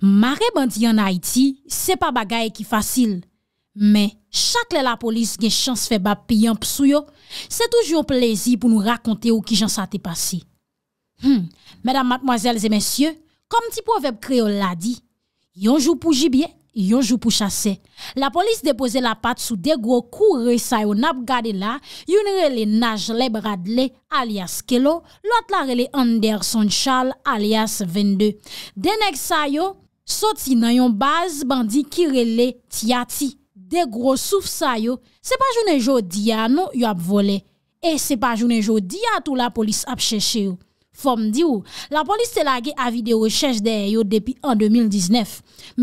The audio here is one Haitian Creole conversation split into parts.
Mare bandi yon Haiti, se pa bagaye ki fasil. Men, chakle la polis gen chans fe ba piyon psou yo, se toujyon plezi pou nou rakonte ou ki jansate pasi. Hmm, medan matmoazelze mensyo, kom ti po vep kreol la di, yon jou pou jibye, yon jou pou chase. La polis depose la pat sou degwo kou re sayo nap gade la, yon rele Naj Lebradle alias Kelo, lot la rele Anderson Charles alias Vende. Denek sayo, Soti nan yon baz bandi kirele tiyati. De grosouf sa yo, se pa jounen jodi ya nou yon ap vole. E se pa jounen jodi ya tou la polis ap chèche yo. Fom di ou, la polis se lage avi de rechèche de yo depi an 2019.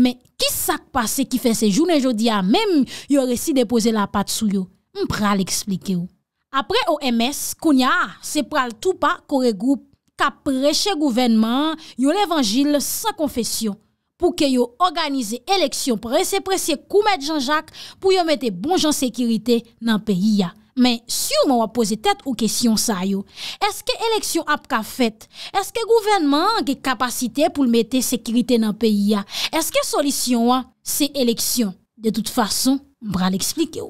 Me, ki sak pase ki fè se jounen jodi ya, mem yon resi depose la pat sou yo. Mpral eksplike ou. Apre o MS, kounya, se pral tou pa kore group ka preche gouvenman yon evanjil san konfesyon. pou ke yo organize eleksyon pou rese presye kou met janjak pou yo mette bon jansekirite nan peyi ya. Men, souman wap pose tèt ou kesyon sa yo. Eske eleksyon ap ka fet? Eske gouvenman anke kapasite pou l mette sekirite nan peyi ya? Eske solisyon wap se eleksyon? De tout fason? Mbra l'eksplike yo.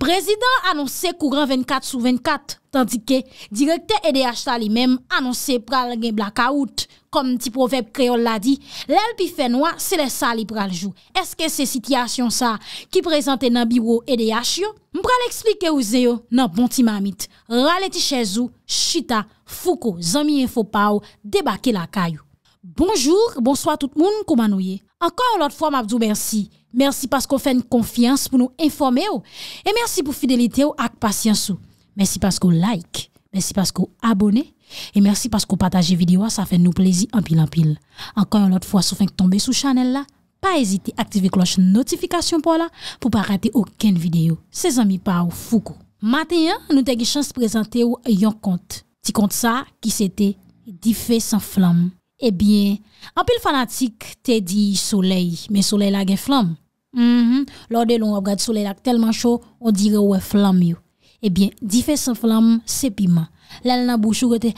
Prezident anonse kouran 24 sou 24, tandike direkte Ede Achta li mem anonse pral gen blakaout, konm e bon ti proverb kreol la di. Lel pi fenwa, se le sa li pral jou. Eske se sityasyon sa ki prezante nan biwo Ede Achyo? Mbra l'eksplike yo zeyo nan bonti mamit. Rale ti chezou, chita, foko, zamiye fopaw, debake lakayou. Bonjour, bonsoit tout moun koumanouye. Ankor lot fwa mabdou merci. Mersi paskou fèn konfians pou nou informè ou. E mersi pou fidelite ou ak pasyans ou. Mersi paskou like. Mersi paskou abone. E mersi paskou pataje videwa sa fè nou plezi anpil anpil. Ankon yon lot fwa sou fènk tombe sou chanel la. Pa ezite aktive kloche notifikasyon pou la pou pa rate ouken videyo. Se zanmi pa ou foukou. Maten yon nou te ge chans prezante ou yon kont. Ti kont sa ki se te di fe san flam. E eh bien, anpil fanatik te di soley. Men soley la gen flam. Mhm. Lode loun wap gade soule lak telman chou On dire wè flam yo Ebyen, eh di fè san flam, se pima Lèl nan bouchou gote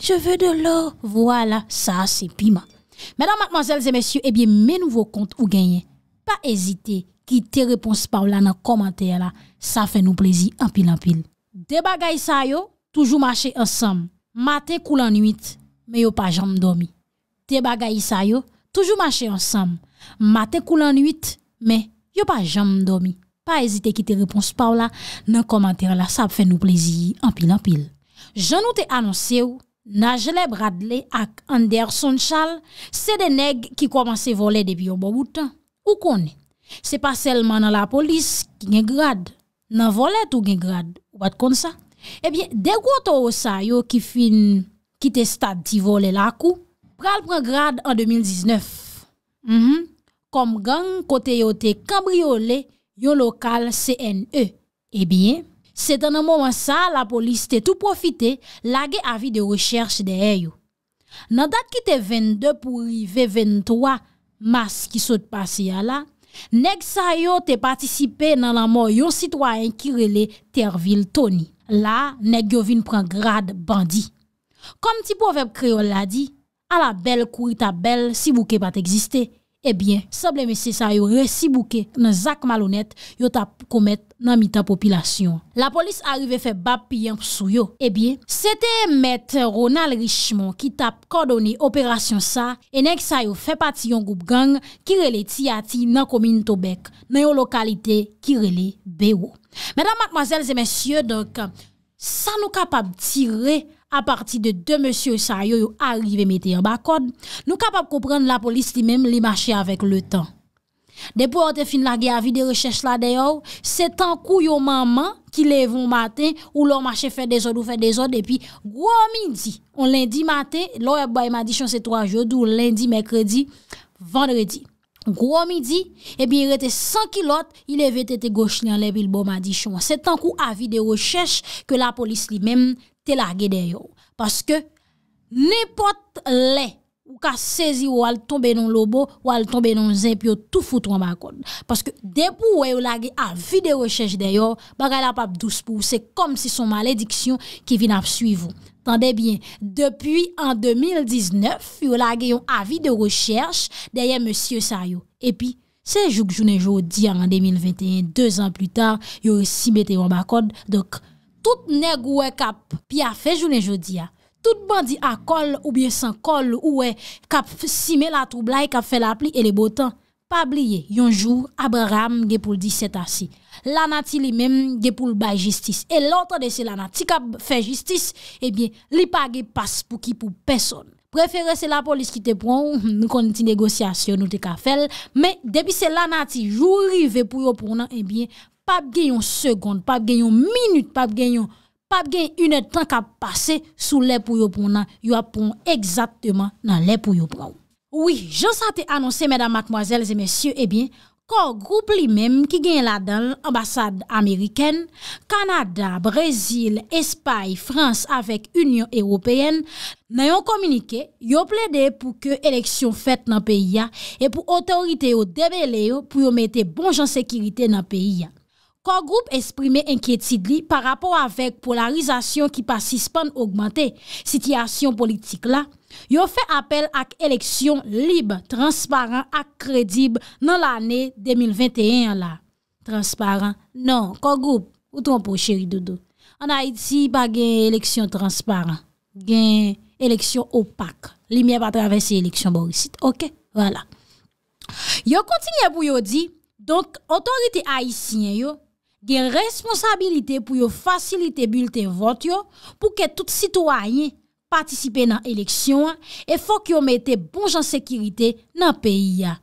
Je vè de lò Voilà, sa se pima Mèdan matmanzèl zè mèsyou Ebyen, mè nouvo kont ou genye Pa ezite, ki te repons pa wlan nan komantè la Sa fè nou plezi anpil anpil Te bagay sa yo Toujou mache ansam Mate koul anuit Mè yo pa janm domi Te bagay sa yo Toujou manche ansam, maten kou lan nuit, me yo pa jam mdomi. Pa ezite ki te repons pa ou la, nan komantere la, sa ap fè nou plezi, anpil anpil. Janou te anonse ou, nan jenè Bradley ak Anderson Charles, se de neg ki komanse vole depi yon bo boutan. Ou konen? Se pa selman nan la polis ki nge grade, nan vole tou nge grade. Ou bat kon sa? Ebyen, dekwoto ou sa yo ki fin ki te stad ti vole lakou, Pral pran grad an 2019. Mh mh, kom gang kote yo te kambriole yon lokal CNE. Ebyen, eh se tan an moun an sa la polis te tou profite, lage avi de recherche de ey yo. Nan dak ki te 22 pou rive 23, mas ki sot pase ya la, neg sa yo te patisipe nan an moun yon sitwanyen kirele tervil toni. La, neg yo vin pran grad bandi. Kom ti pou vep kreol la di, ala bel kou ita bel sibouke pat egziste, ebyen, eh seble mesye sa yo resibouke nan zak malonet yo tap komet nan mita popilasyon. La polis arive fe bap piyan psou yo, ebyen, sete met Ronald Richemont ki tap kodone operasyon sa, enek sa yo fe pati yon goup gang kirele ti ati nan komin tobek, nan yo lokalite kirele bewo. Medan matmazel zemensye, sa nou kapab tirre, A pati de 2 monsi ou sa yo yo arrive mete yon bakod, nou kapap koupren la polis li menm li mache avèk le tan. Depo an te fin la ge avi de rechèche la deyo, se tankou yo maman ki levon maten ou lor mache fè de zon ou fè de zon, epi gwo midi, ou lindi maten, lor e bwa yon madichon se 3 jod ou lindi, mekredi, vendredi. Gwo midi, epi rete 100 kilot, i levè tete gwo chenyan le bilbo madichon. Se tankou avi de rechèche ke la polis li menm. te lage deyo. Paske, nepot le, ou ka sezi ou al tombe non lobo, ou al tombe non zep, yo toufout wambakon. Paske, debou wè e yo lage avi de rechèche deyo, bagal apap 12 pou, se kom si son malediksyon, ki vin ap suivou. Tande bien, depuy an 2019, yo lage yon avi de rechèche, deye monsie sa yo. Epi, se jouk jounen jou di an 2021, 2 an plus ta, yo si mette yon bakon, dok, Tout neg wè e kap pi a fe jounen jodi ya. Tout bandi a kol ou bie san kol wè e kap sime la troublai e kap fe la pli e le botan. Pa bliye, yonjou Abraham ge pou ldi seta si. Lanati li menm ge pou lbay jistis. E lantan de se lanati kap fe jistis, e eh bie li pa ge pas pou ki pou peson. Prefere se la polis ki te proun, kon ti negosyasyon ou te ka fel. Me debi se lanati jou rive pou yo prounan, e eh bie... pap gen yon segonde, pap gen yon minute, pap gen yon, pap gen yon yon etan ka pase sou lè pou yopou nan, yon apon ekzatman nan lè pou yopou. Oui, jons a te anonsé, mèdam, makmoazèl, zè mèsyè, ebyen, eh kon groupe li mèm ki gen la dan, ambassade amériken, Kanada, Brésil, Espaye, France, avèk Union Européenne, nan yon komunike, yon ple de pou ke eleksyon fèt nan peyi ya, e pou otorite yo devele yo pou yon mette bonjans sekirite nan peyi ya. kongroub esprime enkietid li par rapport avek polarizasyon ki pa sispande augmante sityasyon politik la, yo fe apel ak eleksyon libe, transparent, ak kredib nan l'anè 2021 la. Transparent? Non. Kongroub, ou tron pou chèri doudou? An a iti pa gen eleksyon transparent. Gen eleksyon opak. Li mè pa travesse eleksyon borisit. Ok? Voilà. Yo kontinye pou yo di, donk, otorite a isi nye yo, gen responsabilite pou yo fasilite bulte vot yo pou ke tout sitwanyen patisipe nan eleksyon an e fok yo mete bonjan sekirite nan peyi ya.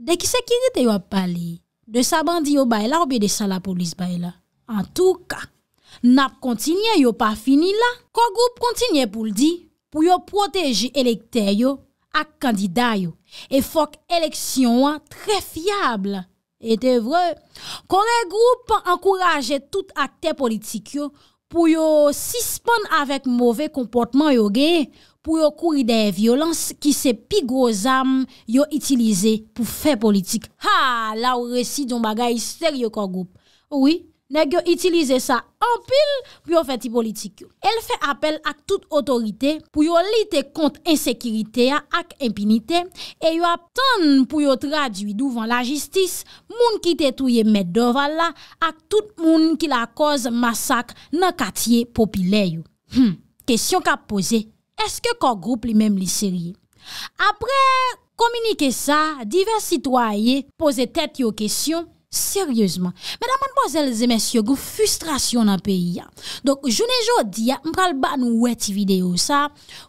Dek sekirite yo ap pale, de sa bandi yo bay la ou be de sa la polis bay la. An touka, nap kontinye yo pa fini la, kogou kontinye pou ldi pou yo proteji elekter yo ak kandiday yo e fok eleksyon an tre fiyabla. E te vre, kore group pankouraje tout a te politik yo pou yo sispon avek mouve komportman yo ge pou yo kouri de violans ki se pi groz am yo itilize pou fe politik. Ha, la ou resi don bagay ister yo kon group. Ouwi, Ne gyo itilize sa anpil pou yo feti politik yo. El fe apel ak tout otorite pou yo lite kont insekirite ya ak empinite e yo aptan pou yo tradwi douvan la jistis moun ki te touye med deva la ak tout moun ki la koz masak nan katye popile yo. Hmm, kesyon ka pose, eske ko group li menm li seri? Apre, komunike sa, divers sitwaye pose tet yo kesyon Seryozman. Mèdaman bozèl zèmèsyo, goun fustrasyon nan peyi ya. Donk, jounè jò di ya, mpral ban wè ti videyo sa,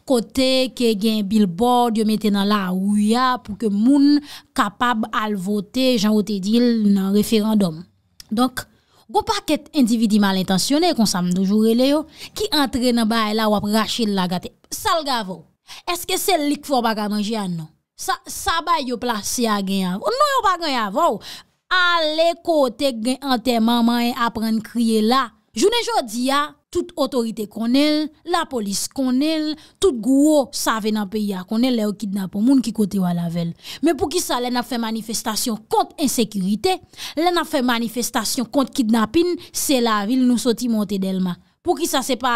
kote ke gen bilbord, yo metè nan la wou ya, pou ke moun kapab al votè, jan wote dil nan referandom. Donk, goun pa ket individi malintansyonè, kon sa mdoujoure le yo, ki antre nan baye la wap Rachid Lagate. Sal gavò. Eske sel lik fò bagan anjè an nou? Sa bay yo plase a gen yavò. Non yo bagan yavò ou. A le kote gen ante maman e apren kriye la. Jounen jodi ya, tout otorite konel, la polis konel, tout gouo sa venan pe ya konel le ou kidnapon moun ki kote wala vel. Men pou ki sa le nan fe manifestasyon kont insekirite, le nan fe manifestasyon kont kidnapin, se la vil nou soti monte delman. Pou ki sa se pa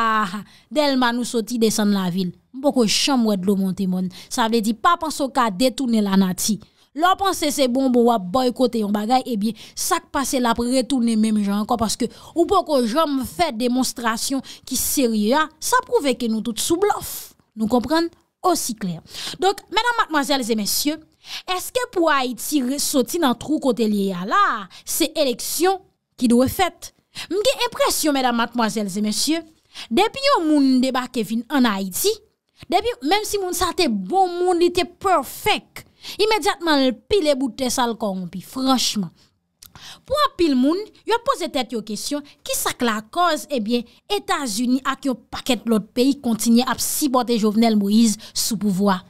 delman nou soti desen la vil. Mpoko chan mwen lo monte moun. Sa vle di pa panso ka detounen la nati. lor panse se bon bo wap boykote yon bagay, ebyen, eh sak pase la pre, retounen mem jan ankon, paske ou poko jom fè demonstrasyon ki seri ya, sa prouve ke nou tout sou blof. Nou komprenn osi kler. Donk, mèdam matmoazèl zè mèsyè, eske pou Haïti resoti nan trou kote liya la, se eleksyon ki dwe fèt? Mge epresyon, mèdam matmoazèl zè mèsyè, depi yo moun debake vin an Haïti, depi yo, mèm si moun sate bon moun, moun ite perfèk, Imediatman l pile boute sa l koron pi, franschman Pwa pil moun, yo pose tet yo kesyon Ki sak la koz, ebyen, eh Etasuni ak yo paket lot peyi kontinye ap si bote Jovenel Moise sou pouvoa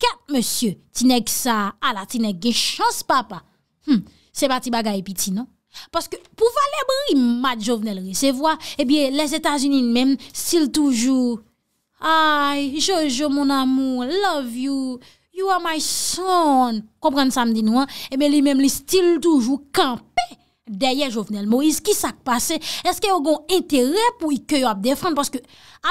Kat, monsye, tinek sa, ala, ah tinek gen chans papa Hmm, se bati bagay epiti, non? Paske pouva lebo imad Jovenel recevoa, ebyen, eh les Etasunin men stil toujou Ay, Jojo mon amou, love you You are my son, komprende eh bon, sa mdi nou an, ebe li men li stil toujou kampe daye Jovenel Moise, ki sak pase, eske yo gon entere pou i ke yo ap defran, paske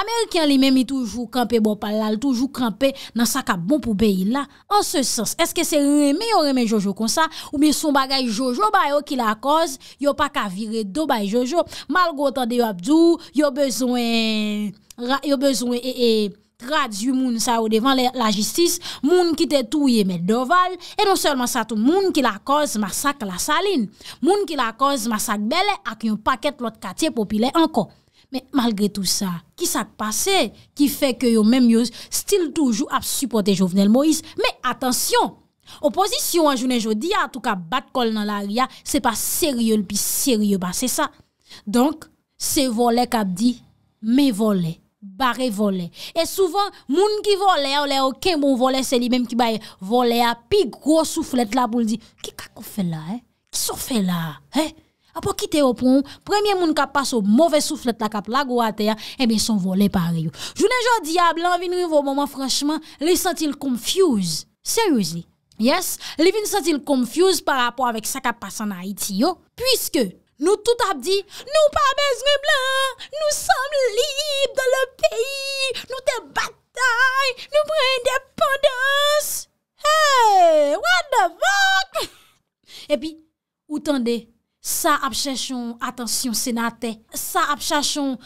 Amerikyan li men mi toujou kampe bon palal, toujou kampe nan sa ka bon pou beyi la, an se sens, eske se reme yo reme Jojo kon sa, ou mi son bagay Jojo ba yo ki la koz, yo pa ka vire do bagay Jojo, malgo tande yo ap djou, yo bezwen, yo bezwen e, e, e, Gradjou moun sa ou devan la jistis, moun ki te touye med doval, e non selman sa tou moun ki la koz masak la salin, moun ki la koz masak bele ak yon paket lot katye popile anko. Me malgre tou sa, ki sak pase, ki fe ke yo menm yoz stil toujou ap supote jovenel Moïse. Me atensyon, oposisyon an jounen jodi, a tou ka bat kol nan la ria, se pa serye lpi serye ba, se sa. Donk, se vole kap di, me vole. Barre volè. E souvan, moun ki volè, ou lè okè moun volè se li, mèm ki baye volè a pi gros souflet ah, la pou l'di, ki kakou fè la, eh? Sò fè la, eh? Apo kite yo proun, premye moun kapas o mouvè souflet la kap la gwa te ya, e bè son volè pari yo. Jounen jò diyab, lè anvin rin vò mouman franchman, lè sentil konfuse. Seriosi. Yes? Lè vin sentil konfuse par rapport avèk sa kapasan na iti yo, pwiske... Nou tout ap di, nou pa bezre blan, nou som lib dans le peyi, nou te batay, nou pre indépendance. Hey, what the fuck? E pi, ou tande, sa ap chachon, atensyon, senate, sa ap chachon,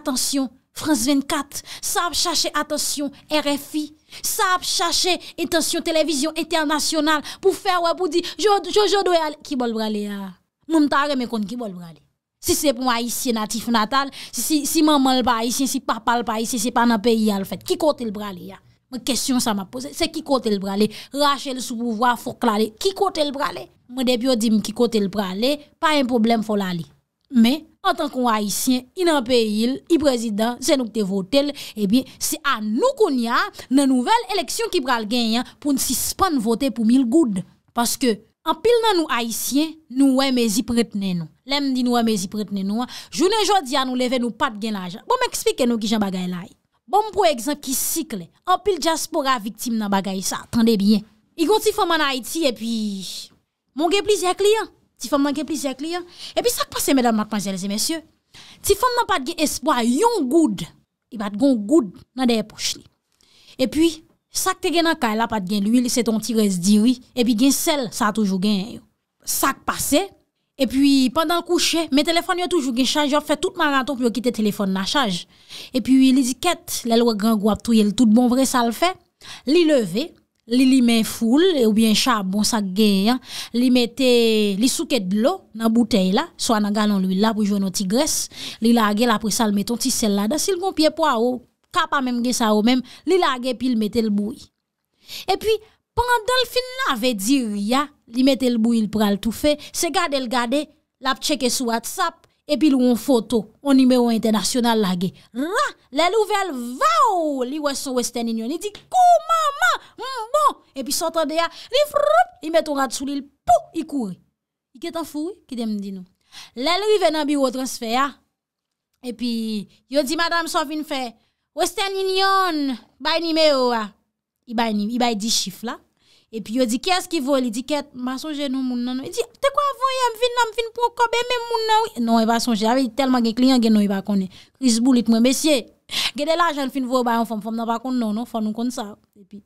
atensyon, France 24, sa ap chachon, atensyon, RFI, sa ap chachon, atensyon, televizyon, eternasyonal, pou fè wè pou di, jojodoè, kibol bralè ya. Ah? Noum ta reme kon ki bol brale. Si se pou aisyen natif natal, si man man l pa aisyen, si pa pal pa aisyen, se pa nan peyi al fet, ki kote l brale ya. Mwen kesyon sa ma pose, se ki kote l brale, rachele sou pouvwa fok lale, ki kote l brale. Mwen debyo di mwen ki kote l brale, pa yon problem fol lale. Men, an tan kon aisyen, inan peyi l, i prezident, se nou te vote l, e se an nou kon ya nan nouvel eleksyon ki brale genyan pou nsi span vote pou mil goud. Paske, Anpil nan nou Haitien, nou wèmèzi prètnen nou. Lèm di nou wèmèzi prètnen nou. Jounè jòdia nou leve nou pat gen laj. Bon mèk spike nou ki jan bagay laj. Bon mèk pou ekzan ki sikle. Anpil jaspora viktim nan bagay sa. Tande bien. Yon ti fòm an Haiti e pi... Mon gepli zyèk li ya. Ti fòm nan gepli zyèk li ya. E pi sak pa se mèdam matan zèl zè mèsyè. Ti fòm nan pat gen espoa yon goud. Yon goud nan deye poch li. E pi... Sak te gen an ka, la pat gen luy, li se ton tirez diri, e pi gen sel, sa toujou gen sak pase. E pi, pandan kouche, me telefon yo toujou gen chaj, yo fe tout maraton pou yo kite telefon na chaj. E pi, li ziket, lalwe gran gwa ptouye l tout bon vre sal fe, li leve, li li men foul, ou bien chab, bon sak gen, li mette, li souket blo nan boutey la, so anan galon luy la pou jo nou ti gres, li la agel apri sal metton ti sel la, dan sil gon pie po a ou. kapa menm ge sa ou menm, li lage pi l mette l bouy. E pi, pandal fin la ve di ria, li mette l bouy l pral tou fe, se gade l gade, lap cheke sou WhatsApp, e pi l ou yon foto, yon nimeyon internasyonal lage. Ra, l el ouvel, vaou, li wese oueste nin yon, li di, kou mama, mbon, mm, e pi sotan de ya, li frrp, li mette ou rad sou li, pou, i kouri. I ketan fouri, ki dem di nou. L el ouven nan biro transfer ya, e pi, yo di madame sa fin fe, e, Weste nin yon, bay nime yo a. I bay di chif la. E pi yo di, kyes ki vol? I di, ket, masonje nou moun nanou. I di, te kwa avon yon fin nan fin pou kabe men moun nanou? Non, yon e basonje, avi telman gen klien gen nou yon e bakone. Chris Bullitt mwen, besye, gede la jan fin vol bayan fom, fom nan bakone nanou, non, fom nou kon sa. E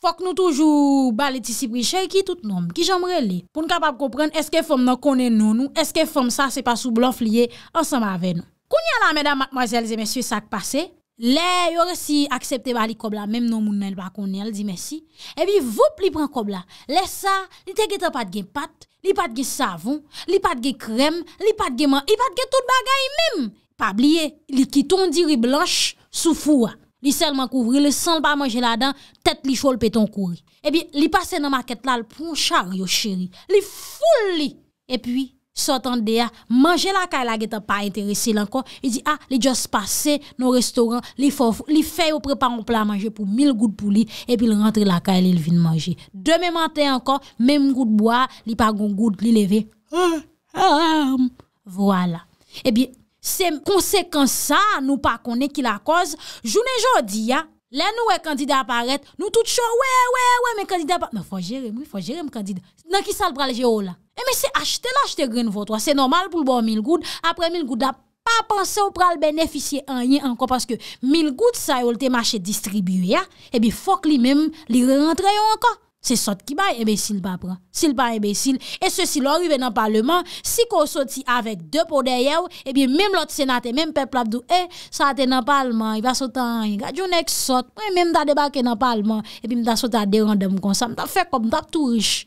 Fok nou toujou bali ti si bri che ki tout nanou, ki jom rele. Poun kapap kopren, eske fom nan kone nanou, eske fom sa se pa sou blanf liye ansan ma ave nanou. Kounye la, mèdam, mademoiselles et messieurs, sa k'passe. Le, yore si aksepte bali kobla, mèm nou mounen, bakounye, al di mesi. Ebi, vop li pran kobla. Le sa, li teke te patge pat, li patge savon, li patge krem, li patge man, li patge tout bagay mèm. Pa bliye, li kitondi ri blanche, soufoua. Li selman kouvri, li sanl pa manje la dan, tet li chol pe ton kouri. Ebi, li pase nan maket la, l'pon char yo chéri. Li foul li. Epi, li... sa tan de ya, manje la ka la ge ta pa interese lankon, e di a, li jose pase nou restoran, li fofou, li fey ou prepare un pla manje pou mil gout pou li, epi l rentre la ka ah, ah, ah, eh la, il vin manje. Deme mantè ankon, mem gout boya, li pa goun gout, li leve aaa, aaa, voilà. Ebi, se konsekans sa, nou pa konen ki la koz, jounen jodi ya, Lè nou wè kandida aparet, nou tout chò wè wè wè, mè kandida aparet, mè fò jerem wè, fò jerem kandida, nan ki sal pral je ou la. E mè se achte l'achte gren votwa, se normal pou l'bon mil goud, apre mil goud ap pa panse ou pral beneficye anye anko, paske mil goud sa ou lte machè distribuya, e bi fòk li mèm li rentre yo anko. Se sot ki bay, ebe sil pa pran. Sil pa ebe sil. E se si lor yu ven nan parleman, si ko soti avèk dèp ou dèyèw, eh ebi mèm lot senate, mèm pep plapdou, e, eh, sote nan parleman, yu va sotan, yu ga djounèk sot, mèm ta debake nan parleman, ebi mèm ta sotan deran dèm kon sa, mèm ta fèk kom, mèm ta touj.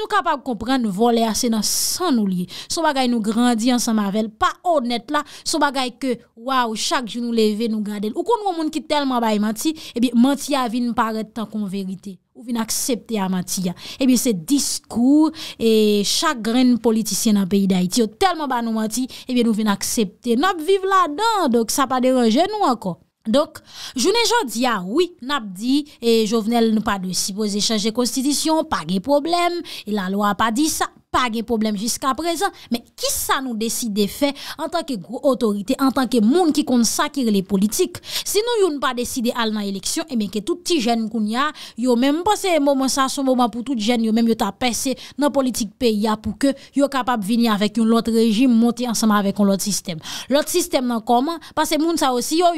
Nou kapap kompren, nou vole ase nan san nou liye. Sou bagay nou grandi ansan mavel, pa honet la. Sou bagay ke, waw, chak joun nou leve, nou gade. Ou kon nou moun ki telman bay mati, ebi mati ya vin pare tan kon verite. Ou vin aksepte a mati ya. Ebi se diskou, e chak gren politisyen nan peyi da iti. Ou telman bay nou mati, ebi nou vin aksepte. Nap viv la dan, dok sa pa derenje nou anko. Donk, jounen jò di ya wè, nap di, e jò venèl nou pa de sipòs e chanje konstidisyon, pa ge problem, e la lò a pa di sa. pa gen problem jiska prezen, men ki sa nou deside fe, an tanke gro otorite, an tanke moun ki konsakir le politik, si nou yon pa deside al nan eleksyon, e men ke tout ti jen koun ya, yo menm passe yon mouman sa, son mouman pou tout jen, yo menm yo tapese nan politik pe ya, pou ke yo kapap vini avèk yon lot rejim, monti ansama avèk yon lot sistem. Lot sistem nan koman, pase moun sa osi, yo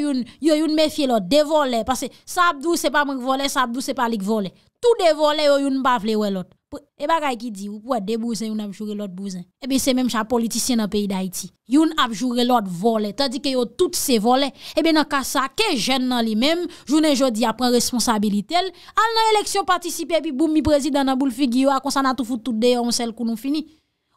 yon mefye lot devole, pase sabdou se pa moun kvole, sabdou se pa lik vole, tou devole yo yon bavle wè lot. E ba ray ki di, ou pou a de bouzen, yon apjoure lot bouzen. Ebe se menm chan politisyen nan peyi da iti. Yon apjoure lot vole. Tadi ke yo tout se vole, ebe nan kasa ke jen nan li menm, jounen jodi apren responsabilite l, al nan eleksyon patisipe, epi boum mi prezident nan boule figyo, akonsan nan toufout tout deyon, sel konon fini.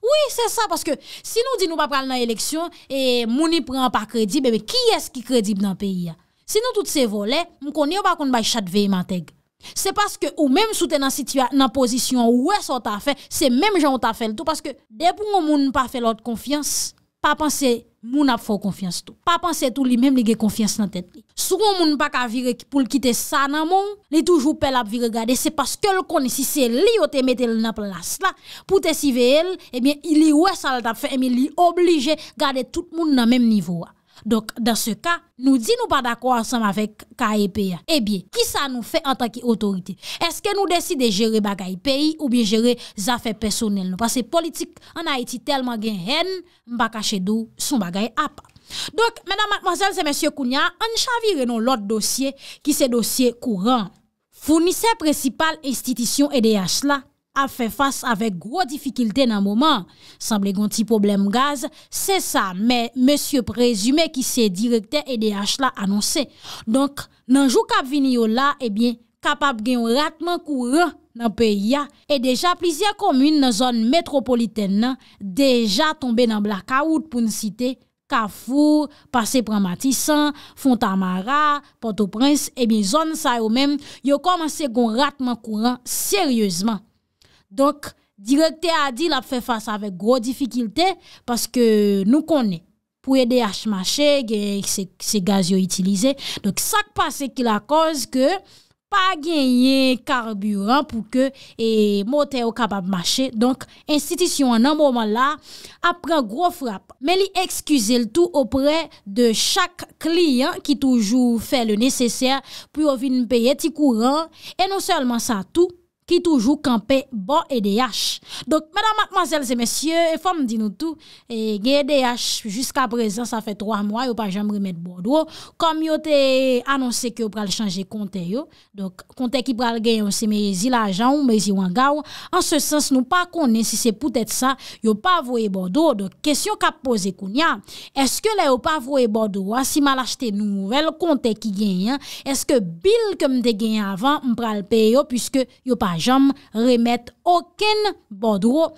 Oui, se sa, paske, si nou di nou pa pral nan eleksyon, e mouni pran pa kredib, ebe ki eski kredib nan peyi ya? Se nou tout se vole, mou koni yo pa koni bay chat vey manteg. Se paske ou mèm sou te nan situa nan pozisyon ou wè sou ta fe, se mèm jan ou ta fe l'tou. Paske depou moun pa fe lòt konfians, pa panse moun ap fò konfians tout. Pa panse tout li mèm li ge konfians nan tèt li. Sou moun moun pa ka vire pou l'kite sa nan moun, li toujou pel ap vire gade. Se paske l koni si se li o te mette l na plas la, pou te sive eh el, e mèm li wè sal ta fe, e eh mèm li oblige gade tout moun nan mèm nivou a. Ah. Donc, dans ce cas, nous dit nous pas d'accord ensemble avec KEPA. Eh bien, qui ça nous fait en tant qu'autorité? Est-ce que nous décide de gérer bagay pays ou bien gérer z'affaires personnelles? Parce que politique, en Haïti, tellement gagne rien, m'bakache d'où, son bagay a pas. Donc, madame, mademoiselle, c'est monsieur Kounia, on ne chavire non l'autre dossier, qui c'est dossier courant. Fournissait principale institution EDH la? ap fe fase avek gro difikilte nan mouman. Sanble ganti problem gaz, se sa, me, monsye prezume ki se direkte edhe yache la anonse. Donk, nanjou kap vini yo la, ebyen, kapap gen yon ratman kouren nan pe ya, e deja plizia komune nan zon metropoliten nan, deja tombe nan blakaout pou n site, Kafour, Pasey-Pramatisan, Fontamara, Port-au-Prince, ebyen, zon sa yo men, yo komanse gon ratman kouren, seryezman. Donk direkte Adil ap fè fase avèk gro diffikilte paske nou konè pou edè a chmache, gè se gaz yo itilize. Donk sak pase ki la konz ke pa genye karburant pou ke e motè ou kabab mache. Donk institisyon an an mouman la ap prè gro frap. Men li ekskuse l tou opre de chak kliyan ki toujou fè le nesesèr pou yo vin peye ti kou ran. E nou selman sa tou ki toujou kampe bo e deyache. Donk, mèdam, matmazèl, zè mèsyè, e fòm di nou tou, e genye deyache jiska prezen, sa fè 3 mwa, yo pa jèm remèd bo do, kom yo te anonsè ki yo pral chanjè kontè yo, donk, kontè ki pral genyon se me yezi la jan, ou me yezi wangaw, an se sens nou pa konè, si se poutèt sa, yo pa vo e bo do, donk, kesyon ka pose koun ya, eske le yo pa vo e bo do, wa, ah, si mal achete nou nouvel, kontè ki genyen, eske bil ke mte genyen avan, m pral pe yo, pwiske yo pa Jom remet oken Bodro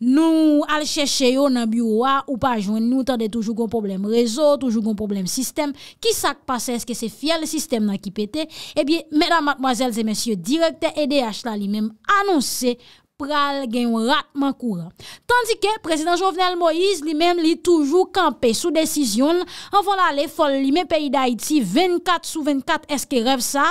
Nou al chèche yo nan biro wa Ou pa jwen nou tade toujou kon problem rezo Toujou kon problem sistem Ki sak pase eske se fiel sistem nan ki pete Ebyen mèdam akmwazèl zè mèsyè Direkte EDH la li mèm anonsè pral gen yon rat man kouran. Tandike, prezident Jovenel Moïse, li men li toujou kampe sou desisyon, an fon la le fol li men peyi da iti, 24 sou 24 eske rev sa,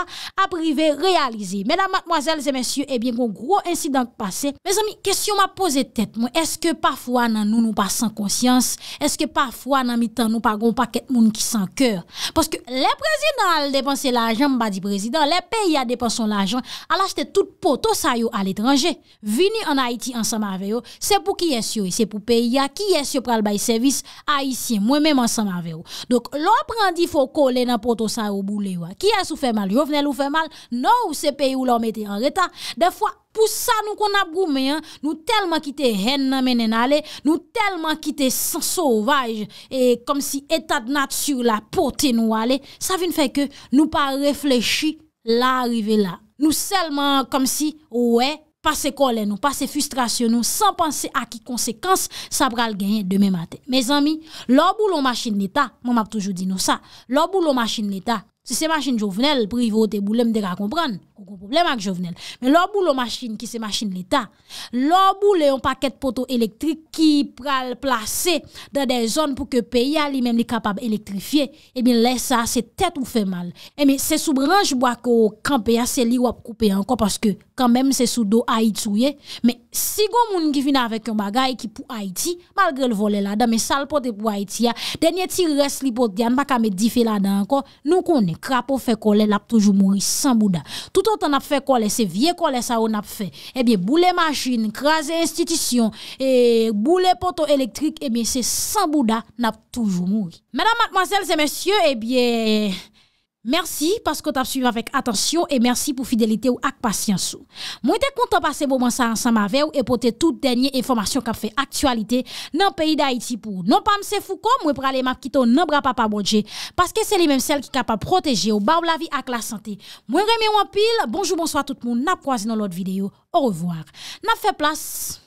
apri ve realize. Mèdam matmoazèl, zè mèsyou, ebyen eh kon gro insidant pase. Mèz ami, kèsyon ma pose tèt, mwen, eske pafwa nan nou nou pa san konsyans, eske pafwa nan mi tan nou pa gon pa ket moun ki san kèr. Poske, le prezident al depanse la ajan, mba di prezident, le peyi al depanse son la ajan, al achete tout poto sayo al etranje. Ve? vini an Haiti an sama aveyo, se pou ki yes yo, se pou peyi ya, ki yes yo pral bayi servis, non, a yisye, mwen mèm an sama aveyo. Donk, loprandi fò kò le napoto sa ou boule yo, ki yes ou fè mal, yo vne lou fè mal, nou se peyi ou lòm etè an reta. De fwa, pou sa nou kon ap goumè, nou telman kite hen nan menen ale, nou telman kite san sovaj, e kom si etat nat sur la pote nou ale, sa vin fè ke nou pa reflechi l'arive la. Nou selman kom si wè, pa se kolè nou, pa se fustrasyon nou, san panse a ki konsekans, sa pral genye demè matè. Me zami, lòb ou lò machin nè ta, moun ap toujou di nou sa, lòb ou lò machin nè ta, se se machin jovenel, privote bou lèm de la kompran, ou goun poublem ak jovenel. Men lòbou lò masjine ki se masjine l'Etat, lòbou le yon paket poto elektrik ki pral plase dan den zon pou ke peya li men li kapab elektrifye e bin lè sa se tèt ou fè mal. E men se sou branj bo ak o kampe ya se li wap koupe anko paske kan men se sou do Aïtou ye men sigon moun ki fina avèk yon bagay ki pou Aïti, malgre l'vole la dan men salpote pou Aïti ya, denye ti res li pot diyan baka me dife la dan anko, nou konen krapou fe kolè lap toujou mouri san bouda. Tout sot an ap fè kole, se vie kole sa ou an ap fè, e eh bie boule machin, krasi institisyon, e boule pote elektrik, e eh bie se san bouda an ap toujou moui. Mèdame, mèdame, mèdame, mèdame, mèdame, Mersi, paske ta ap suyve avek atensyon e mersi pou fidelite ou ak pasyansou. Mwen te kontan pase mou mwansa ansan ma vew e pote tout denye informasyon kap fe aktualite nan peyi da iti pou. Non pa mse fou kon, mwen prale map kiton nan bra pa pa bodje, paske se li menm sel ki kap ap proteje ou ba w la vi ak la sante. Mwen reme wapil, bonjou, bonsoa tout moun, nap kwa zinon lot videyo, orvoar. Nap fe plas.